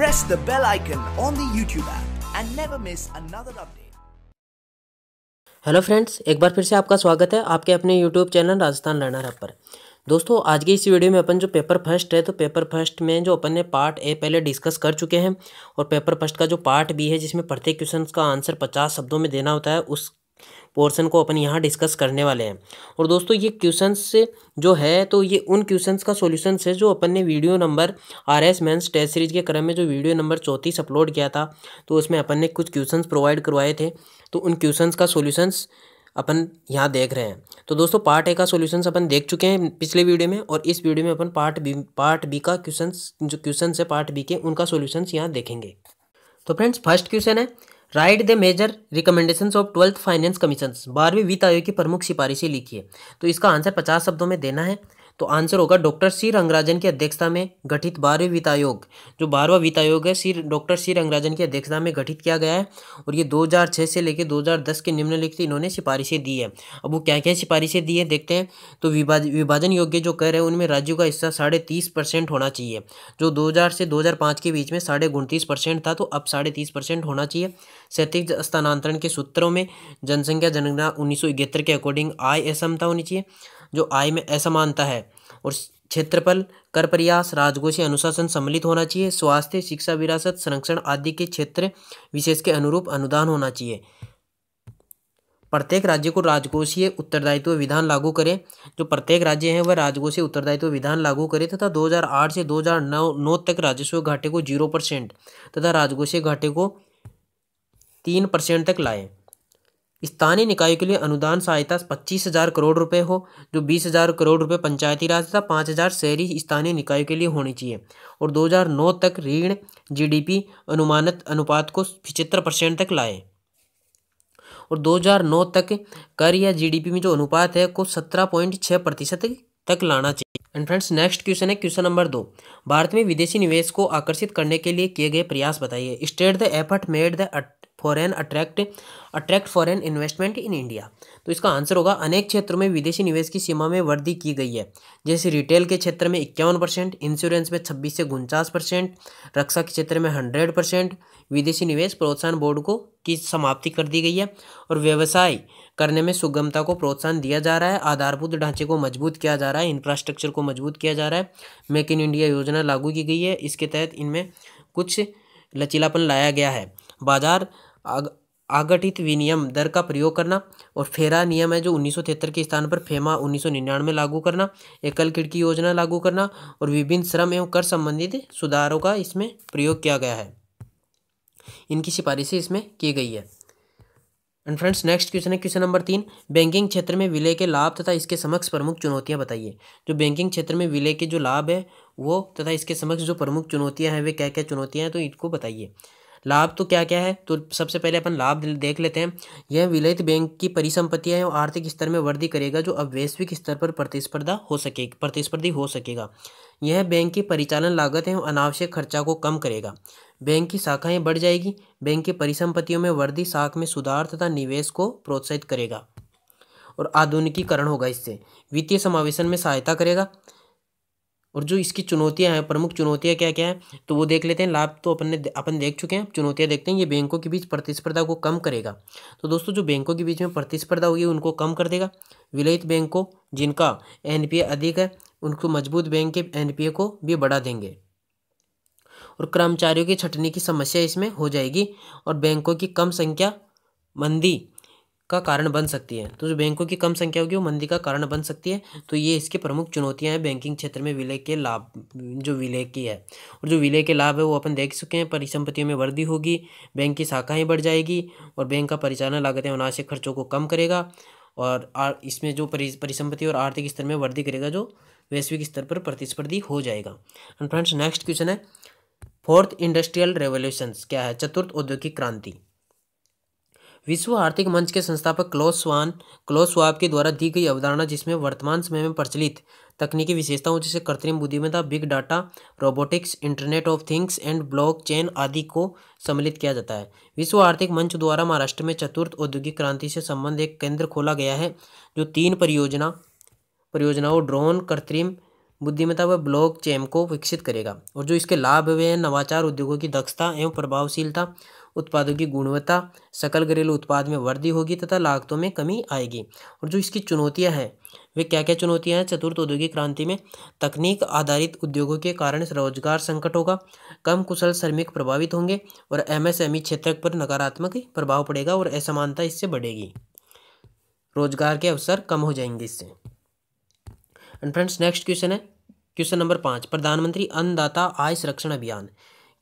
press the bell icon on the YouTube app and never miss another update. Hello friends एक बार फिर से आपका स्वागत है आपके अपने YouTube channel Rajasthan learner app पर दोस्तों आज की इस वीडियो में अपन जो पेपर फर्स्ट है तो पेपर फर्स्ट में जो अपन ने पार्ट ए पहले डिस्कस कर चुके हैं और पेपर फर्स्ट का जो पार्ट बी है जिसमें प्रत्येक क्वेश्चन का आंसर पचास शब्दों में देना होता है उस पोर्सन को अपन यहाँ डिस्कस करने वाले हैं और दोस्तों ये क्वेश्चंस जो है तो ये उन क्वेश्चंस का सॉल्यूशन है जो अपन ने video number R S mains test series के क्रम में जो वीडियो नंबर चौंतीस अपलोड किया था तो उसमें अपन ने कुछ क्वेश्चंस प्रोवाइड करवाए थे तो उन क्वेश्चंस का सोल्यूशंस अपन यहाँ देख रहे हैं तो दोस्तों पार्ट ए का सॉल्यूशंस अपन देख चुके हैं पिछले वीडियो में और इस वीडियो में अपन पार्ट बी पार्ट बी का क्वेश्चन जो क्वेश्चन है पार्ट बी के उनका सोल्यूशंस यहाँ देखेंगे तो फ्रेंड्स फर्स्ट क्वेश्चन है write the major recommendation of twelfth finance commission बारहवीं वित्त आयोग की प्रमुख सिफारिशें लिखिए तो इसका आंसर पचास शब्दों में देना है तो आंसर होगा डॉक्टर सी रंगराजन की अध्यक्षता में गठित बारहवें वित्त आयोग जो बारहवा वित्त आयोग है सी डॉक्टर सी रंगराजन की अध्यक्षता में गठित किया गया है और ये 2006 से लेकर 2010 के निम्नलिखित इन्होंने सिफारिशें दी है अब वो क्या क्या सिफारिशें दी है देखते हैं तो विभाज विभाजन योग्य जो कर है उनमें राज्यों का हिस्सा साढ़े तीस परसेंट होना चाहिए जो दो हज़ार से दो हज़ार पाँच के बीच में साढ़े परसेंट था तो अब साढ़े तीस परसेंट होना चाहिए सैतिक स्थानांतरण के सूत्रों में जनसंख्या जनगणना उन्नीस के अकॉर्डिंग आई एस था होनी चाहिए जो आय में असमानता है और क्षेत्रफल कर प्रयास राजकोषीय अनुशासन सम्मिलित होना चाहिए स्वास्थ्य शिक्षा विरासत संरक्षण आदि के क्षेत्र विशेष के अनुरूप अनुदान होना चाहिए प्रत्येक राज्य को राजकोषीय उत्तरदायित्व विधान लागू करें जो प्रत्येक राज्य है वह राजकोषीय उत्तरदायित्व विधान लागू करें तथा 2008 से 2009 नौ तक राजस्व घाटे को जीरो परसेंट तथा राजकोषीय घाटे को तीन परसेंट तक लाएं स्थानीय निकायों के लिए अनुदान सहायता पच्चीस हज़ार करोड़ रुपए हो जो बीस हज़ार करोड़ रुपए पंचायती राज तथा पाँच हज़ार शहरी स्थानीय निकायों के लिए होनी चाहिए और 2009 तक ऋण जीडीपी अनुमानित अनुपात को पिछहत्तर परसेंट तक लाए और 2009 तक कर या जीडीपी में जो अनुपात है को सत्रह पॉइंट छः प्रतिशत तक लाना चाहिए एंड फ्रेंड्स नेक्स्ट क्वेश्चन है क्वेश्चन नंबर दो भारत में विदेशी निवेश को आकर्षित करने के लिए किए गए प्रयास बताइए state the effort made the foreign attract attract foreign investment in India तो इसका आंसर होगा अनेक क्षेत्रों में विदेशी निवेश की सीमा में वृद्धि की गई है जैसे रिटेल के क्षेत्र में इक्यावन परसेंट इंश्योरेंस में छब्बीस से उनचास परसेंट रक्षा के क्षेत्र में हंड्रेड परसेंट विदेशी निवेश प्रोत्साहन बोर्ड को की समाप्ति कर दी गई है और व्यवसाय करने में सुगमता को प्रोत्साहन दिया जा रहा है आधारभूत ढांचे को मजबूत किया जा रहा है इंफ्रास्ट्रक्चर को मजबूत किया जा रहा है मेक इन इंडिया योजना लागू की गई है इसके तहत इनमें कुछ लचीलापन लाया गया है बाजार आग आगठित विनियम दर का प्रयोग करना और फेरा नियम है जो उन्नीस के स्थान पर फेमा उन्नीस लागू करना एकल खिड़की योजना लागू करना और विभिन्न श्रम एवं कर संबंधित सुधारों का इसमें प्रयोग किया गया है इनकी सिफारिशें इसमें की गई है एंड फ्रेंड्स नेक्स्ट क्वेश्चन है क्वेश्चन नंबर तीन बैंकिंग क्षेत्र में विलय के लाभ तथा इसके समक्ष प्रमुख चुनौतियां बताइए जो बैंकिंग क्षेत्र में विलय के जो लाभ है वो तथा इसके समक्ष जो प्रमुख चुनौतियां हैं वे क्या क्या चुनौतियां हैं तो इनको बताइए लाभ तो क्या क्या है तो सबसे पहले अपन लाभ देख लेते हैं यह विलयित बैंक की परिसंपत्ति है और आर्थिक स्तर में वृद्धि करेगा जो अब वैश्विक स्तर पर प्रतिस्पर्धा हो सके प्रतिस्पर्धी हो सकेगा यह बैंक की परिचालन लागत है अनावश्यक खर्चा को कम करेगा बैंक की शाखाएँ बढ़ जाएगी बैंक की परिसंपत्तियों में वृद्धि साख में सुधार तथा निवेश को प्रोत्साहित करेगा और आधुनिकीकरण होगा इससे वित्तीय समावेशन में सहायता करेगा और जो इसकी चुनौतियां हैं प्रमुख चुनौतियां क्या क्या हैं तो वो देख लेते हैं लाभ तो अपन ने अपन देख चुके हैं चुनौतियां देखते हैं ये बैंकों के बीच प्रतिस्पर्धा को कम करेगा तो दोस्तों जो बैंकों के बीच में प्रतिस्पर्धा होगी उनको कम कर देगा विलयित बैंकों जिनका एन अधिक है उनको मजबूत बैंक के एन को भी बढ़ा देंगे और कर्मचारियों की छटनी की समस्या इसमें हो जाएगी और बैंकों की कम संख्या मंदी का कारण बन सकती है तो जो बैंकों की कम संख्या होगी वो मंदी का कारण बन सकती है तो ये इसके प्रमुख चुनौतियां हैं बैंकिंग क्षेत्र में विलय के लाभ जो विलय की है और जो विलय के लाभ है वो अपन देख चुके हैं परिसंपत्तियों में वृद्धि होगी बैंक की शाखाएँ बढ़ जाएगी और बैंक का परिचालन लागतें अनावश्यक खर्चों को कम करेगा और इसमें जो परिसंपत्ति और आर्थिक स्तर में वृद्धि करेगा जो वैश्विक स्तर पर प्रतिस्पर्धी हो जाएगा एंड फ्रेंड्स नेक्स्ट क्वेश्चन है फोर्थ इंडस्ट्रियल रेवोल्यूशंस क्या है चतुर्थ औद्योगिक क्रांति विश्व आर्थिक मंच के संस्थापक क्लोस स्वान क्लोस स्वाब के द्वारा दी गई अवधारणा जिसमें वर्तमान समय में प्रचलित तकनीकी विशेषताओं जैसे कृत्रिम बुद्धिमत्ता big data robotics internet of things and blockchain आदि को सम्मिलित किया जाता है विश्व आर्थिक मंच द्वारा महाराष्ट्र में चतुर्थ औद्योगिक क्रांति से संबंध एक केंद्र खोला गया है जो तीन परियोजना परियोजनाओं ड्रोन कृत्रिम बुद्धिमत्ता व ब्लॉक चैम को विकसित करेगा और जो इसके लाभ हुए हैं नवाचार उद्योगों की दक्षता एवं प्रभावशीलता उत्पादों की गुणवत्ता सकल घरेलू उत्पाद में वृद्धि होगी तथा लागतों में कमी आएगी और जो इसकी चुनौतियां हैं वे क्या क्या चुनौतियां हैं चतुर्थ औद्योगिक क्रांति में तकनीक आधारित उद्योगों के कारण रोजगार संकट होगा कम कुशल श्रमिक प्रभावित होंगे और एमएसएमई क्षेत्र पर नकारात्मक प्रभाव पड़ेगा और असमानता इससे बढ़ेगी रोजगार के अवसर कम हो जाएंगे इससे एंड फ्रेंड्स नेक्स्ट क्वेश्चन है क्वेश्चन नंबर पाँच प्रधानमंत्री अन्नदाता आय संरक्षण अभियान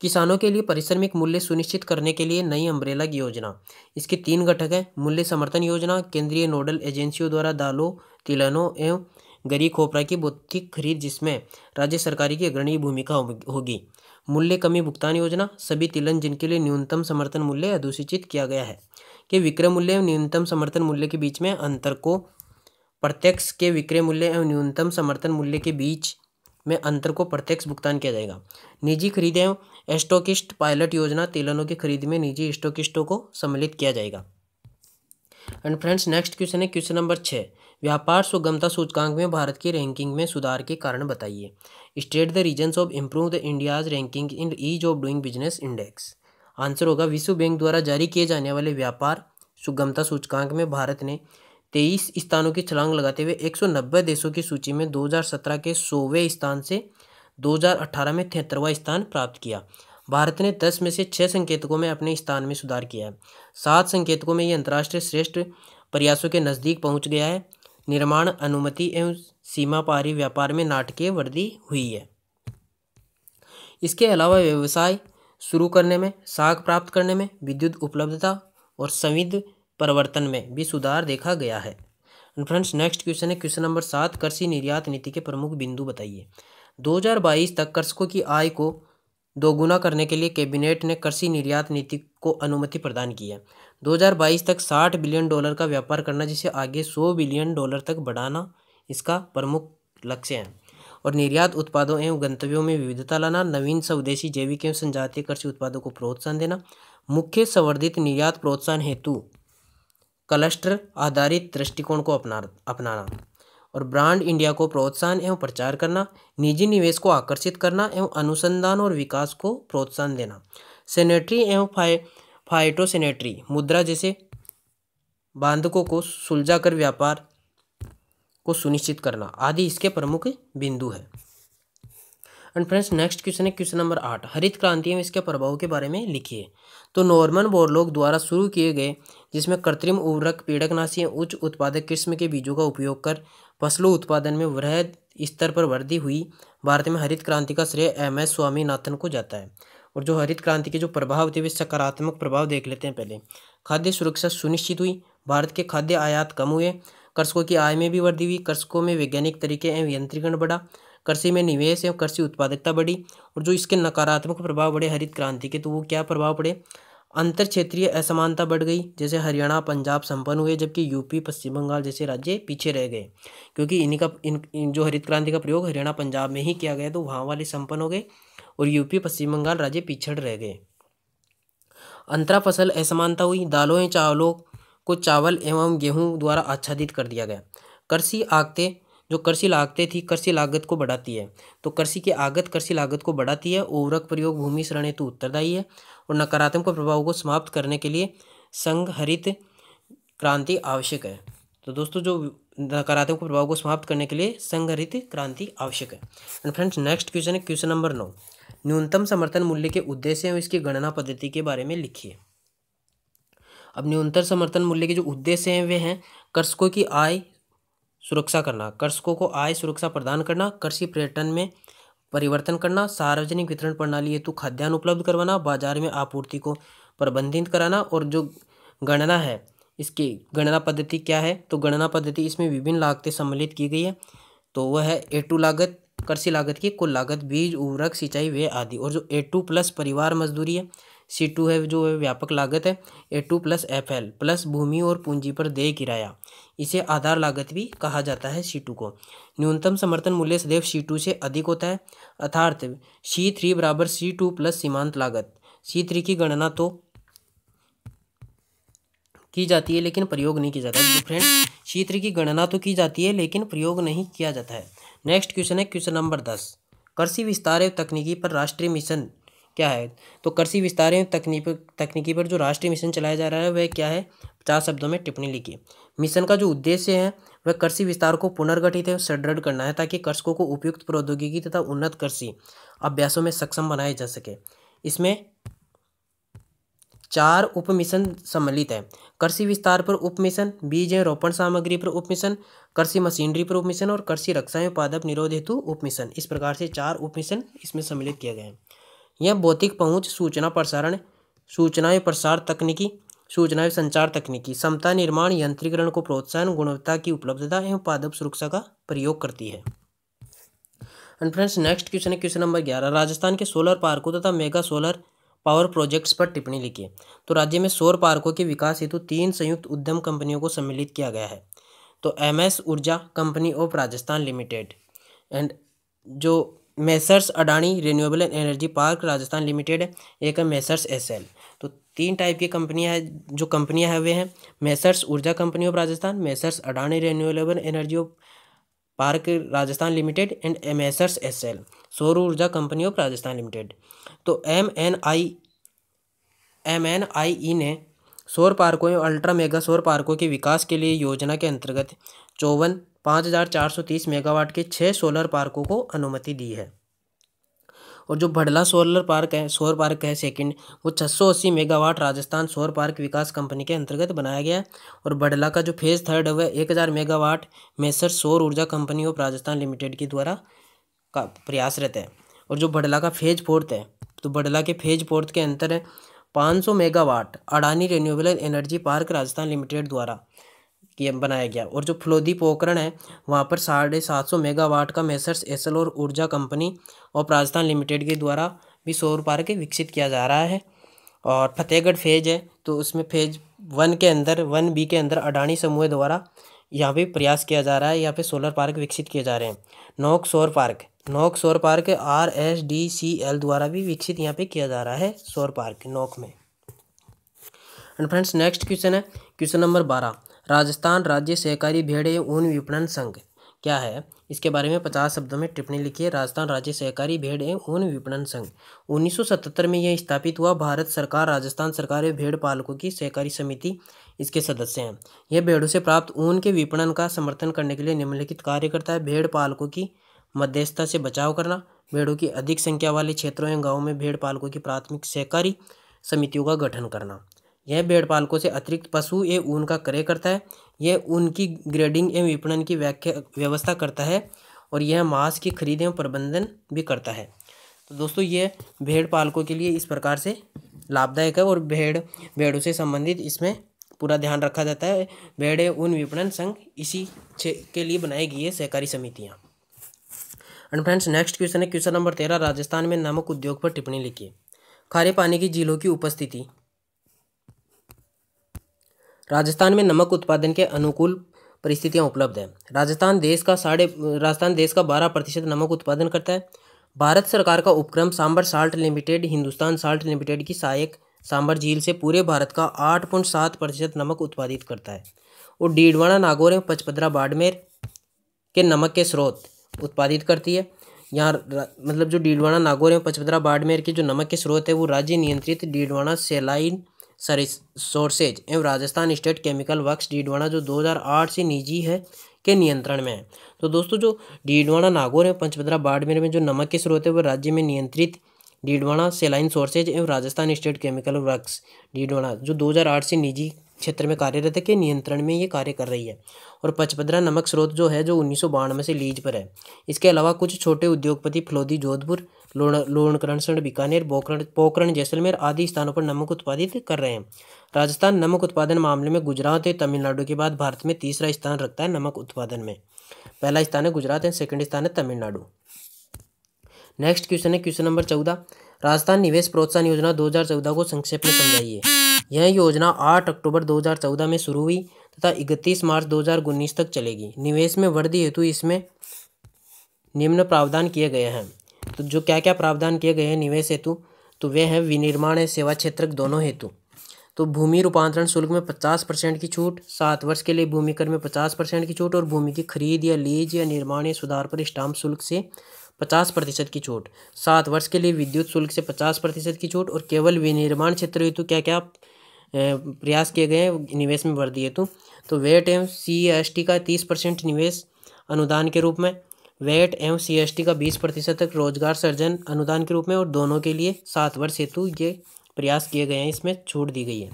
किसानों के लिए परिश्रमिक मूल्य सुनिश्चित करने के लिए नई अम्ब्रेला की योजना इसके तीन घटक हैं मूल्य समर्थन योजना केंद्रीय नोडल एजेंसियों द्वारा दालों तिलनों एवं गरी खोपरा की बौद्धिक खरीद जिसमें राज्य सरकार की अग्रणी भूमिका होगी मूल्य कमी भुगतान योजना सभी तिलन जिनके लिए न्यूनतम समर्थन मूल्य अधूसूचित किया गया है कि विक्रम मूल्य एवं न्यूनतम समर्थन मूल्य के बीच में अंतर को प्रत्यक्ष के विक्रय मूल्य एवं न्यूनतम समर्थन मूल्य के बीच में अंतर को प्रत्यक्ष भुगतान किया जाएगा निजी खरीद एवं स्टोकिस्ट पायलट योजना तेलनों की खरीद में निजी स्टोकिस्टों को सम्मिलित किया जाएगा एंड फ्रेंड्स नेक्स्ट क्वेश्चन है क्वेश्चन नंबर छः व्यापार सुगमता सूचकांक में भारत की रैंकिंग में सुधार के कारण बताइए state the reasons of improve the India's ranking in ease of doing business index answer होगा विश्व बैंक द्वारा जारी किए जाने वाले व्यापार सुगमता सूचकांक में भारत ने तेईस स्थानों की छलांग लगाते हुए एक देशों की सूची में दो के सोवे स्थान से 2018 में तिहत्तरवा स्थान प्राप्त किया भारत ने 10 में से 6 संकेतकों में अपने स्थान में सुधार किया है सात संकेतकों में ये अंतर्राष्ट्रीय श्रेष्ठ प्रयासों के नज़दीक पहुंच गया है निर्माण अनुमति एवं सीमा पारी व्यापार में नाटकीय वृद्धि हुई है इसके अलावा व्यवसाय शुरू करने में साख प्राप्त करने में विद्युत उपलब्धता और संविध प्रवर्तन में भी सुधार देखा गया है फ्रेंड्स नेक्स्ट क्वेश्चन है क्वेश्चन नंबर सात कृषि निर्यात नीति के प्रमुख बिंदु बताइए 2022 तक कृषकों की आय को दोगुना करने के लिए कैबिनेट ने कृषि निर्यात नीति को अनुमति प्रदान की है 2022 तक 60 बिलियन डॉलर का व्यापार करना जिसे आगे 100 बिलियन डॉलर तक बढ़ाना इसका प्रमुख लक्ष्य है और निर्यात उत्पादों एवं गंतव्यों में विविधता लाना नवीन स्वदेशी जैविक एवं संजातीय कृषि उत्पादों को प्रोत्साहन देना मुख्य संवर्धित निर्यात प्रोत्साहन हेतु क्लस्टर आधारित दृष्टिकोण को अपना अपनाना और ब्रांड इंडिया को प्रोत्साहन एवं प्रचार करना निजी निवेश को आकर्षित करना एवं अनुसंधान और विकास को प्रोत्साहन देना सेनेटरी एवं फाइ फाइटोसेनेटरी मुद्रा जैसे बांधकों को सुलझाकर व्यापार को सुनिश्चित करना आदि इसके प्रमुख बिंदु हैं एंड फ्रेंड्स नेक्स्ट क्वेश्चन है क्वेश्चन नंबर आठ हरित क्रांति में इसके प्रभाव के बारे में लिखिए तो नॉर्मन बोरलोग द्वारा शुरू किए गए जिसमें कृत्रिम उर्वरक पीड़कनाशी उच्च उत्पादक किस्म के बीजों का उपयोग कर फसलों उत्पादन में वृहद स्तर पर वृद्धि हुई भारत में हरित क्रांति का श्रेय एम एस स्वामीनाथन को जाता है और जो हरित क्रांति के जो प्रभाव थे वे सकारात्मक प्रभाव देख लेते हैं पहले खाद्य सुरक्षा सुनिश्चित हुई भारत के खाद्य आयात कम हुए कृषकों की आय में भी वृद्धि हुई कृषकों में वैज्ञानिक तरीके एवं यंत्रीकरण बढ़ा कृषि में निवेश एवं कृषि उत्पादकता बढ़ी और जो इसके नकारात्मक प्रभाव बढ़े हरित क्रांति के तो वो क्या प्रभाव पड़े अंतर क्षेत्रीय असमानता बढ़ गई जैसे हरियाणा पंजाब संपन्न हुए जबकि यूपी पश्चिम बंगाल जैसे राज्य पीछे रह गए क्योंकि इन्हीं का इन, इन जो हरित क्रांति का प्रयोग हरियाणा पंजाब में ही किया गया तो वहाँ वाले संपन्न हो गए और यूपी पश्चिम बंगाल राज्य पिछड़ रह गए अंतरा फसल असमानता हुई दालों एवं चावलों को चावल एवं गेहूँ द्वारा आच्छादित कर दिया गया कृषि आगते जो कृषि लागतें थी कृषि लागत को बढ़ाती है तो कृषि की आगत कृषि लागत को बढ़ाती है उर्वरक प्रयोग भूमि शरण हेतु तो उत्तरदायी है और नकारात्मक प्रभाव को समाप्त करने के लिए हरित क्रांति आवश्यक है तो दोस्तों जो नकारात्मक प्रभाव को समाप्त करने के लिए संघरित क्रांति आवश्यक है एंड फ्रेंड्स नेक्स्ट क्वेश्चन है क्वेश्चन नंबर नौ न्यूनतम समर्थन मूल्य के उद्देश्य और इसकी गणना पद्धति के बारे में लिखिए अब न्यूनतम समर्थन मूल्य के जो उद्देश्य हैं वे हैं कृषकों की आय सुरक्षा करना कृषकों को आय सुरक्षा प्रदान करना कृषि पर्यटन में परिवर्तन करना सार्वजनिक वितरण प्रणाली हेतु खाद्यान्न उपलब्ध करवाना बाजार में आपूर्ति को प्रबंधित कराना और जो गणना है इसकी गणना पद्धति क्या है तो गणना पद्धति इसमें विभिन्न लागतें सम्मिलित की गई है तो वह है ए टू लागत कृषि लागत की कुल लागत बीज उर्वरक सिंचाई व्यय आदि और जो ए टू प्लस परिवार मजदूरी है सी टू है जो है व्यापक लागत है A two plus F L plus भूमि और पूंजी पर देय किराया इसे आधार लागत भी कहा जाता है सी टू को न्यूनतम समर्थन मूल्य सदैव सी टू से अधिक होता है अर्थार्थ सी थ्री बराबर सी टू प्लस सीमांत लागत सी थ्री की गणना तो की जाती है लेकिन प्रयोग नहीं किया जाता तो फ्रेंड सी थ्री की गणना तो की जाती है लेकिन प्रयोग नहीं किया जाता है नेक्स्ट क्वेश्चन है क्वेश्चन नंबर दस कृषि विस्तार एवं तकनीकी पर राष्ट्रीय मिशन क्या है तो कृषि विस्तार तकनीक तकनीकी पर जो राष्ट्रीय मिशन चलाया जा रहा है वह क्या है पचास शब्दों में टिप्पणी लिखी मिशन का जो उद्देश्य है वह कृषि विस्तार को पुनर्गठित एवं सुदृढ़ करना है ताकि कृषकों को उपयुक्त प्रौद्योगिकी तथा उन्नत कृषि अभ्यासों में सक्षम बनाया जा सके इसमें चार उप मिशन सम्मिलित है कृषि विस्तार पर उप मिशन बीज एवं रोपण सामग्री पर उप मिशन कृषि मशीनरी पर उप मिशन और कृषि रक्षा एवं पादप निरोध हेतु उप मिशन इस प्रकार से चार उप मिशन इसमें सम्मिलित किए गए हैं यह भौतिक पहुंच सूचना प्रसारण सूचना एवं प्रसार तकनीकी सूचना एवं संचार तकनीकी क्षमता निर्माण यंत्रीकरण को प्रोत्साहन गुणवत्ता की उपलब्धता एवं पादप सुरक्षा का प्रयोग करती है एंड फ्रेंड्स नेक्स्ट क्वेश्चन है क्वेश्चन नंबर ग्यारह राजस्थान के सोलर पार्कों तथा मेगा सोलर पावर प्रोजेक्ट्स पर टिप्पणी लिखिए तो राज्य में सौर पार्कों के विकास हेतु तीन संयुक्त उद्यम कंपनियों को सम्मिलित किया गया है तो एम एस ऊर्जा company of Rajasthan limited and जो messrs Adani renewable energy park Rajasthan limited एक है मेसर्स एस एल तो तीन टाइप की कंपनियां है जो कंपनियां हैं वे हैं मेसर्स ऊर्जा company of Rajasthan messrs Adani renewable energy of park Rajasthan limited and messrs S L सौर ऊर्जा कंपनी ऑफ राजस्थान लिमिटेड तो M N I M N I E ने सौर पार्कों अल्ट्रा मेगा सौर पार्कों के विकास के लिए योजना के अंतर्गत चौवन 5,430 मेगावाट के छः सोलर पार्कों को अनुमति दी है और जो भडला सोलर पार्क है सोर पार्क है सेकंड वो 680 मेगावाट राजस्थान सौर पार्क विकास कंपनी के अंतर्गत बनाया गया है और भडला का जो फेज़ थर्ड है वह एक मेगावाट मैसर सौर ऊर्जा कंपनी ऑफ राजस्थान लिमिटेड के द्वारा का प्रयासरत है और जो भडला का फेज फोर्थ है तो भडला के फेज फोर्थ के अंतर है पाँच megawatt Adani renewable energy park Rajasthan limited द्वारा किया बनाया गया और जो फलोदी पोखरण है वहाँ पर साढ़े सात सौ मेगावाट का मेसर्स एसल और ऊर्जा कंपनी और राजस्थान लिमिटेड के द्वारा भी सौर पार्क विकसित किया जा रहा है और फतेहगढ़ फेज है तो उसमें फेज वन के अंदर वन बी के अंदर अडानी समूह द्वारा यहाँ पे प्रयास किया जा रहा है यहाँ पे सोलर पार्क विकसित किए जा रहे हैं नोक सौर पार्क नोक सौर park R S D C L द्वारा भी विकसित यहाँ पे किया जा रहा है सौर पार्क नोक में एंड फ्रेंड्स नेक्स्ट क्वेश्चन है क्वेश्चन नंबर बारह राजस्थान राज्य सहकारी भेड़ एवं ऊन विपणन संघ क्या है इसके बारे में पचास शब्दों में टिप्पणी लिखी है राजस्थान राज्य सहकारी भेड़ एवं ऊन विपणन संघ 1977 में यह स्थापित हुआ भारत सरकार राजस्थान सरकार एवं भेड़ पालकों की सहकारी समिति इसके सदस्य हैं यह भेड़ों से प्राप्त ऊन के विपणन का समर्थन करने के लिए निम्नलिखित कार्य करता है भेड़ पालकों की मध्यस्थता से बचाव करना भेड़ों की अधिक संख्या वाले क्षेत्रों एवं गाँवों में भेड़ पालकों की प्राथमिक सहकारी समितियों का गठन करना यह भेड़ पालकों से अतिरिक्त पशु एवं ऊन का क्रय करता है यह उनकी ग्रेडिंग एवं विपणन की व्याख्या व्यवस्था करता है और यह मांस की खरीद एवं प्रबंधन भी करता है तो दोस्तों ये भेड़ पालकों के लिए इस प्रकार से लाभदायक है और भेड़ भेड़ों से संबंधित इसमें पूरा ध्यान रखा जाता है भेड़ ऊन विपणन संघ इसी के लिए बनाई गई है सहकारी समितियाँ एंड फ्रेंड्स नेक्स्ट क्वेश्चन है क्वेश्चन नंबर तेरह राजस्थान में नमक उद्योग पर टिप्पणी लिखिए खारे पानी की झीलों की उपस्थिति राजस्थान में नमक उत्पादन के अनुकूल परिस्थितियाँ उपलब्ध हैं राजस्थान देश का साढ़े राजस्थान देश का बारह प्रतिशत नमक उत्पादन करता है भारत सरकार का उपक्रम Sambhar salt limited Hindustan salt limited की सहायक सांबर झील से पूरे भारत का आठ पॉइंट सात प्रतिशत नमक उत्पादित करता है और डीडवाड़ा नागौर एवं पचपदरा बाड़मेर के नमक के स्रोत उत्पादित करती है यहाँ मतलब जो डीडवाड़ा नागौर एवं पचपदरा बाड़मेर के जो नमक के स्रोत है वो राज्य नियंत्रित डीडवाड़ा सेलाइन सोर्सेज एवं Rajasthan state chemical works Didwana जो 2008 से निजी है के नियंत्रण में है तो दोस्तों जो डीडवाना नागौर है पंचभद्रा बाड़मेर में जो नमक के स्रोत है वो राज्य में नियंत्रित डीडवाना सेलाइन सोर्सेज एवं Rajasthan state chemical works Didwana जो दो से निजी क्षेत्र में कार्यरत है के नियंत्रण में ये कार्य कर रही है और पचपदरा नमक स्रोत जो है जो उन्नीस से लीज पर है इसके अलावा कुछ छोटे उद्योगपति फलोदी जोधपुर लोणकरण लोणकरणसण बीकानेर बोकरण पोकरण जैसलमेर आदि स्थानों पर नमक उत्पादित कर रहे हैं राजस्थान नमक उत्पादन मामले में गुजरात और तमिलनाडु के बाद भारत में तीसरा स्थान रखता है नमक उत्पादन में पहला स्थान है गुजरात एंड सेकंड स्थान है तमिलनाडु नेक्स्ट क्वेश्चन है क्वेश्चन नंबर चौदह राजस्थान निवेश प्रोत्साहन योजना दो को संक्षेप में समझाइए यह योजना आठ अक्टूबर 2014 में शुरू हुई तथा इकतीस मार्च 2019 तक चलेगी निवेश में वृद्धि हेतु इसमें निम्न प्रावधान किए गए हैं तो जो क्या क्या प्रावधान किए गए हैं निवेश हेतु तो वे हैं विनिर्माण एवं सेवा क्षेत्र दोनों हेतु तो भूमि रूपांतरण शुल्क में पचास परसेंट की छूट सात वर्ष के लिए भूमि कर में पचास परसेंट की छूट और भूमि की खरीद या लीज या निर्माण या सुधार पर स्टाम्प शुल्क से पचास प्रतिशत की छूट सात वर्ष के लिए विद्युत शुल्क से पचास प्रतिशत की छूट और केवल विनिर्माण क्षेत्र हेतु क्या क्या प्रयास किए गए हैं निवेश में भर दिए तो तो वेट एवं सी एस टी का तीस परसेंट निवेश अनुदान के रूप में वेट एवं सी एस टी का बीस प्रतिशत तक रोजगार सर्जन अनुदान के रूप में और दोनों के लिए सात वर्ष हेतु ये प्रयास किए गए हैं इसमें छूट दी गई है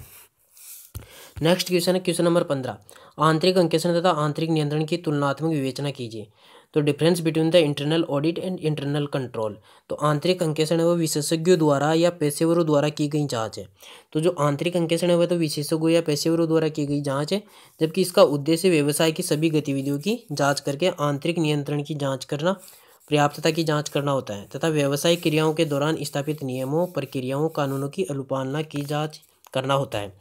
नेक्स्ट क्वेश्चन है क्वेश्चन नंबर पंद्रह आंतरिक अंकेशन तथा आंतरिक नियंत्रण की तुलनात्मक विवेचना कीजिए तो difference between the internal audit and internal control तो आंतरिक अंकेषण है वो विशेषज्ञों द्वारा या पेशेवरों द्वारा की गई जांच है तो जो आंतरिक अंकेषण है वह तो विशेषज्ञों या पेशेवरों द्वारा की गई जांच है जबकि इसका उद्देश्य व्यवसाय की सभी गतिविधियों की जाँच करके आंतरिक नियंत्रण की जाँच करना पर्याप्तता की जांच करना होता है तथा व्यवसायिक क्रियाओं के दौरान स्थापित नियमों प्रक्रियाओं कानूनों की अनुपालना की जांच करना होता है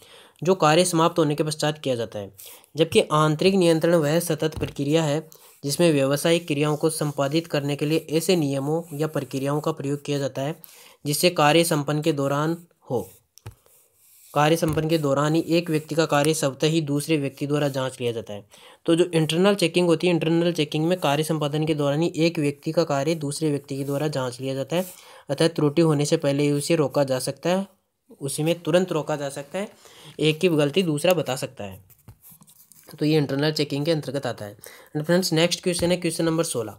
जो कार्य समाप्त होने के पश्चात किया जाता है जबकि आंतरिक नियंत्रण वह सतत प्रक्रिया है जिसमें व्यावसायिक क्रियाओं को संपादित करने के लिए ऐसे नियमों या प्रक्रियाओं का प्रयोग किया जाता है जिससे कार्य संपन्न के दौरान हो कार्य संपन्न के दौरान ही एक व्यक्ति का कार्य स्वतः ही दूसरे व्यक्ति द्वारा जांच लिया जाता है तो जो इंटरनल चेकिंग होती है इंटरनल चेकिंग में कार्य संपादन के दौरान ही एक व्यक्ति का कार्य दूसरे व्यक्ति के द्वारा जांच लिया जाता है अतः त्रुटि होने से पहले ही उसे रोका जा सकता है उसी में तुरंत रोका जा सकता है एक की गलती दूसरा बता सकता है तो ये इंटरनल चेकिंग के अंतर्गत आता है एंड फ्रेंड्स नेक्स्ट क्वेश्चन है क्वेश्चन नंबर सोलह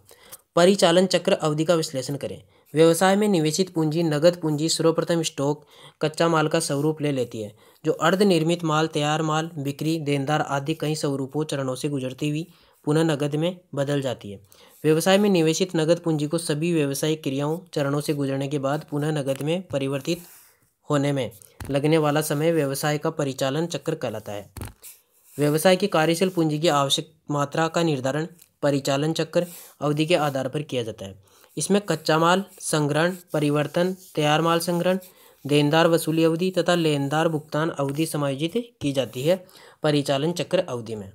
परिचालन चक्र अवधि का विश्लेषण करें व्यवसाय में निवेशित पूंजी नगद पूंजी सर्वप्रथम स्टॉक कच्चा माल का स्वरूप ले लेती है जो अर्ध निर्मित माल तैयार माल बिक्री देनदार आदि कई स्वरूपों चरणों से गुजरती हुई पुनः नगद में बदल जाती है व्यवसाय में निवेशित नगद पूंजी को सभी व्यवसायिक क्रियाओं चरणों से गुजरने के बाद पुनः नगद में परिवर्तित होने में लगने वाला समय व्यवसाय का परिचालन चक्र कहलाता है व्यवसाय की कार्यशील पूंजी की आवश्यक मात्रा का निर्धारण परिचालन चक्र अवधि के आधार पर किया जाता है इसमें कच्चा माल संग्रहण परिवर्तन तैयार माल संग्रहण देनदार वसूली अवधि तथा लेनदार भुगतान अवधि समायोजित की जाती है परिचालन चक्र अवधि में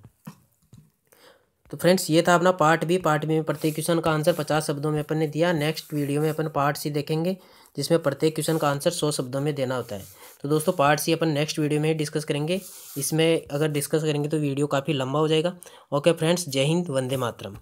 तो फ्रेंड्स ये था अपना पार्ट बी पार्ट बी में प्रत्येक क्वेश्चन का आंसर पचास शब्दों में अपन ने दिया नेक्स्ट वीडियो में अपन पार्ट सी देखेंगे जिसमें प्रत्येक क्वेश्चन का आंसर सौ शब्दों में देना होता है तो दोस्तों पार्ट सी अपन नेक्स्ट वीडियो में डिस्कस करेंगे इसमें अगर डिस्कस करेंगे तो वीडियो काफ़ी लंबा हो जाएगा ओके फ्रेंड्स जय हिंद वंदे मातरम